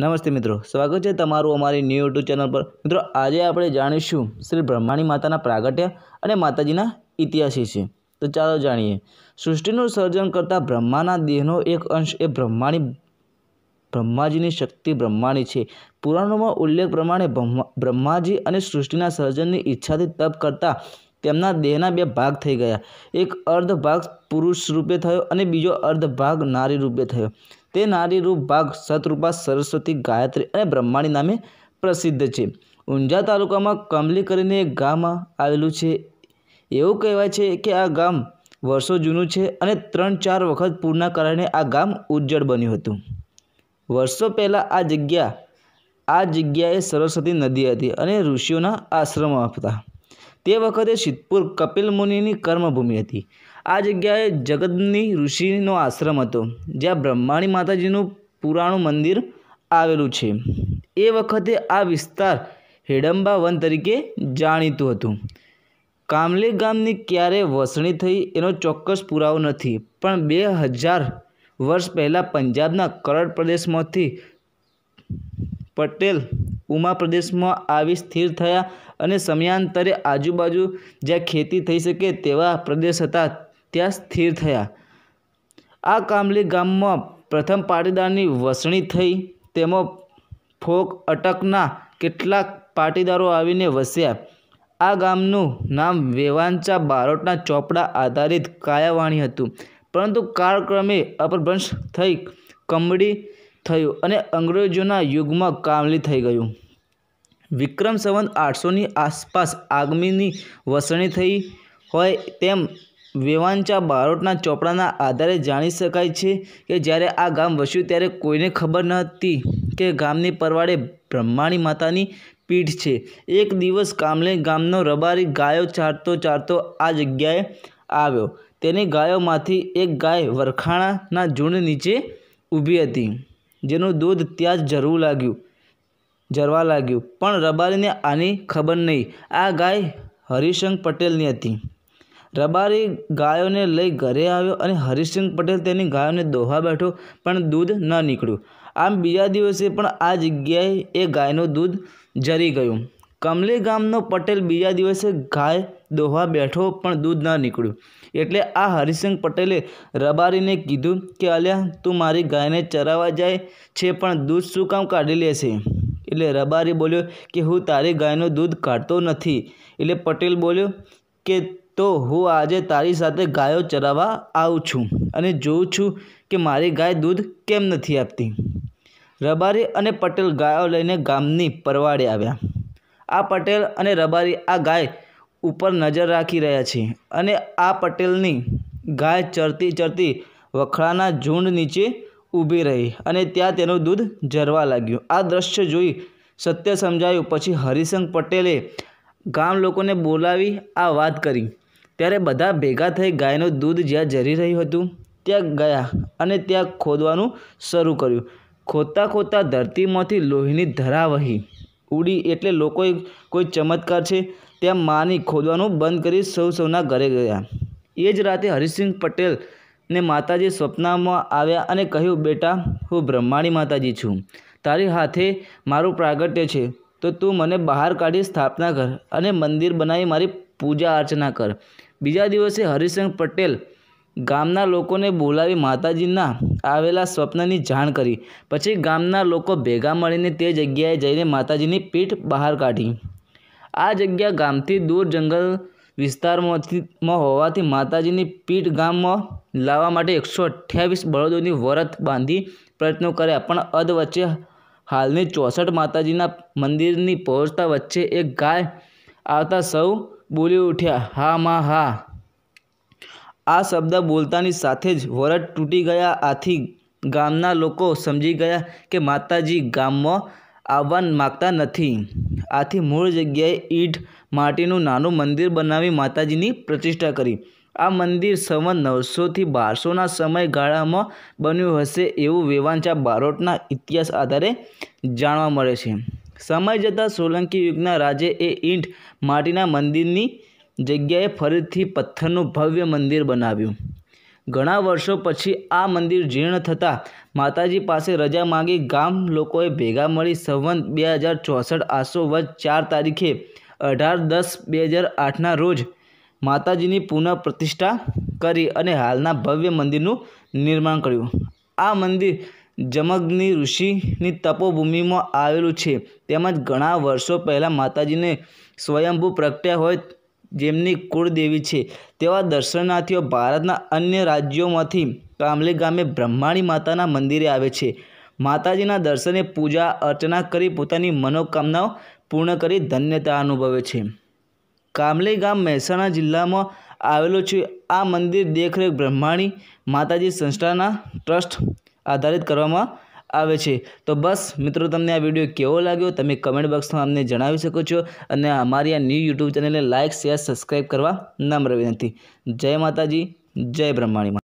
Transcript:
નમસ્તે મિત્રો સ્વાગત છે તમારું અમારી ન્યૂ યુટ્યુબ ચેનલ પર મિત્રો આજે આપણે જાણીશું શ્રી બ્રહ્માણી માતાના પ્રાગટ્ય અને માતાજીના ઇતિહાસ વિશે તો ચાલો જાણીએ સૃષ્ટિનું સર્જન કરતા બ્રહ્માના દેહનો એક અંશ એ બ્રહ્માની બ્રહ્માજીની શક્તિ બ્રહ્માની છે પુરાણોમાં ઉલ્લેખ પ્રમાણે બ્રહ્માજી અને સૃષ્ટિના સર્જનની ઈચ્છાથી તપ કરતા તેમના દેહના બે ભાગ થઈ ગયા એક અર્ધ ભાગ પુરુષ રૂપે થયો અને બીજો અર્ધ ભાગ નારી રૂપે થયો તે નારીરૂપ ભાગ સતરૂપા સરસ્વતી ગાયત્રી અને બ્રહ્માણી નામે પ્રસિદ્ધ છે ઊંઝા તાલુકામાં કમલી કરીને એક ગામ આવેલું છે એવું કહેવાય છે કે આ ગામ વર્ષો જૂનું છે અને ત્રણ ચાર વખત પૂરના કારણે આ ગામ ઉજ્જળ બન્યું હતું વર્ષો પહેલાં આ જગ્યા આ જગ્યાએ સરસ્વતી નદી હતી અને ઋષિઓના આશ્રમ હતા તે વખતે સિદ્ધપુર કપિલ મુનિની કર્મભૂમિ હતી આ જગ્યાએ જગતની ઋષિનો આશ્રમ હતો જ્યાં બ્રહ્માણી માતાજીનું પુરાણું મંદિર આવેલું છે એ વખતે આ વિસ્તાર હેડંબા વન તરીકે જાણીતું હતું કામલે ગામની ક્યારે વસણી થઈ એનો ચોક્કસ પુરાવો નથી પણ બે હજાર વર્ષ પહેલાં પંજાબના કરડ પ્રદેશમાંથી પટેલ ઉમા પ્રદેશમાં આવી સ્થિર થયા અને સમયાંતરે આજુબાજુ જ્યાં ખેતી થઈ શકે તેવા પ્રદેશ હતા ત્યાં સ્થિર થયા આ કામલી ગામમાં પ્રથમ પાટીદારની વસણી થઈ તેમાં ફોક અટકના કેટલાક પાટીદારો આવીને વસ્યા આ ગામનું નામ વેવાંચા બારોટના ચોપડા આધારિત કાયાવાણી હતું પરંતુ કાળક્રમે અપભ્રંશ થઈ કમડી થયું અને અંગ્રેજોના યુગમાં કામલી થઈ ગયું વિક્રમ સંવંત આઠસોની આસપાસ આગમીની વસણી થઈ હોય તેમ વેવાંચા બારોટના ચોપડાના આધારે જાણી શકાય છે કે જ્યારે આ ગામ વસ્યું ત્યારે કોઈને ખબર ન હતી કે ગામની પરવાડે બ્રહ્માણી માતાની પીઠ છે એક દિવસ કામલે ગામનો રબારી ગાયો ચારતો ચારતો આ જગ્યાએ આવ્યો તેની ગાયોમાંથી એક ગાય વરખાણાના ઝૂંડ નીચે ઊભી હતી જેનું દૂધ ત્યાં જ ઝરવું લાગ્યું જરવા લાગ્યું પણ રબારીને આની ખબર નહીં આ ગાય હરિશંક પટેલની હતી રબારી ગાયોને લઈ ઘરે આવ્યો અને હરિશ્ચંદ્ર પટેલ તેની ગાયોને દોહા બેઠો પણ દૂધ ન નીકળ્યું આમ બીજા દિવસે પણ આ જગ્યાએ એ ગાયનું દૂધ જરી ગયું કમલી ગામનો પટેલ બીજા દિવસે ગાય દોહા બેઠો પણ દૂધ ન નીકળ્યું એટલે આ હરિસિંહ પટેલે રબારીને કીધું કે અલ્યા તું મારી ગાયને ચરાવવા જાય છે પણ દૂધ શું કામ કાઢી લેશે એટલે રબારી બોલ્યો કે હું તારી ગાયનું દૂધ કાઢતો નથી એટલે પટેલ બોલ્યો કે તો હું આજે તારી સાથે ગાયો ચરાવવા આવું છું અને જોઉં છું કે મારી ગાય દૂધ કેમ નથી આપતી રબારી અને પટેલ ગાયો લઈને ગામની પરવાડે આવ્યા આ પટેલ અને રબારી આ ગાય ઉપર નજર રાખી રહ્યા છે અને આ પટેલની ગાય ચરતી ચરતી વખડાના ઝૂંડ નીચે ઊભી રહી અને ત્યાં તેનું દૂધ ઝરવા લાગ્યું આ દ્રશ્ય જોઈ સત્ય સમજાયું પછી હરિશંગ પટેલે ગામ લોકોને બોલાવી આ વાત કરી ત્યારે બધા ભેગા થઈ ગાયનું દૂધ જ્યાં જરી રહ્યું હતું ત્યાં ગયા અને ત્યાં ખોદવાનું શરૂ કર્યું ખોદતા ખોદતા ધરતીમાંથી લોહીની ધરા વહી ઉડી એટલે લોકોએ કોઈ ચમત્કાર છે ત્યાં માની ખોદવાનું બંધ કરી સૌ સૌના ઘરે ગયા એ જ રાતે હરિસિંહ પટેલ ને માતાજી સ્વપ્નમાં આવ્યા અને કહ્યું બેટા હું બ્રહ્માણી માતાજી છું તારી હાથે મારું પ્રાગટ્ય છે તો તું મને બહાર કાઢી સ્થાપના કર અને મંદિર બનાવી મારી પૂજા અર્ચના કર બીજા દિવસે હરિસિંહ પટેલ ગામના લોકોને બોલાવી માતાજીના આવેલા સ્વપ્નની જાણ કરી પછી ગામના લોકો ભેગા મળીને તે જગ્યાએ જઈને માતાજીની પીઠ બહાર કાઢી આ જગ્યા ગામથી દૂર જંગલ વિસ્તારમાંથી હોવાથી માતાજીની પીઠ ગામમાં લાવવા માટે એકસો અઠ્યાવીસ બળદોની વરત બાંધી પ્રયત્નો કર્યા પણ અધ વચ્ચે હાલની ચોસઠ માતાજીના મંદિરની પહોંચતા વચ્ચે એક ગાય આવતા સૌ બોલી ઉઠ્યા હા માં હા આ શબ્દ બોલતાની સાથે જ વરટ તૂટી ગયા આથી ગામના લોકો સમજી ગયા કે માતાજી ગામમાં આવવા માગતા નથી આથી મૂળ જગ્યાએ ઈંટ માટીનું નાનું મંદિર બનાવી માતાજીની પ્રતિષ્ઠા કરી આ મંદિર સંવત નવસોથી બારસોના સમયગાળામાં બન્યું હશે એવું વેવાંચા બારોટના ઇતિહાસ આધારે જાણવા મળે છે સમય જતાં સોલંકી યુગના રાજે એ ઈંટ માટીના મંદિરની જગ્યાએ ફરીથી પથ્થરનું ભવ્ય મંદિર બનાવ્યું ઘણા વર્ષો પછી આ મંદિર જીર્ણ થતાં માતાજી પાસે રજા માંગી ગામ લોકોએ ભેગા મળી સંવંત બે હજાર ચોસઠ આસો વચ ચાર તારીખે અઢાર દસ બે હજાર આઠના રોજ માતાજીની પુનઃ પ્રતિષ્ઠા કરી અને હાલના ભવ્ય મંદિરનું નિર્માણ કર્યું આ મંદિર જમગની ઋષિની તપોભૂમિમાં આવેલું છે તેમજ ઘણા વર્ષો પહેલાં માતાજીને સ્વયંભૂ પ્રગટ્યા હોય જેમની કુળદેવી છે તેવા દર્શનાર્થીઓ ભારતના અન્ય રાજ્યોમાંથી કામલી ગામે બ્રહ્માણી માતાના મંદિરે આવે છે માતાજીના દર્શને પૂજા અર્ચના કરી પોતાની મનોકામનાઓ પૂર્ણ કરી ધન્યતા અનુભવે છે કામલી ગામ મહેસાણા જિલ્લામાં આવેલું છે આ મંદિર દેખરેખ બ્રહ્માણી માતાજી સંસ્થાના ટ્રસ્ટ આધારિત કરવામાં આવે છે તો બસ મિત્રો તમને આ વિડીયો કેવો લાગ્યો તમે કમેન્ટ બોક્સમાં અમને જણાવી શકો છો અને અમારી આ ન્યૂ યુટ્યુબ ચેનલને લાઇક શેર સબસ્ક્રાઈબ કરવા નામ રવી નથી જય માતાજી જય બ્રહ્માણી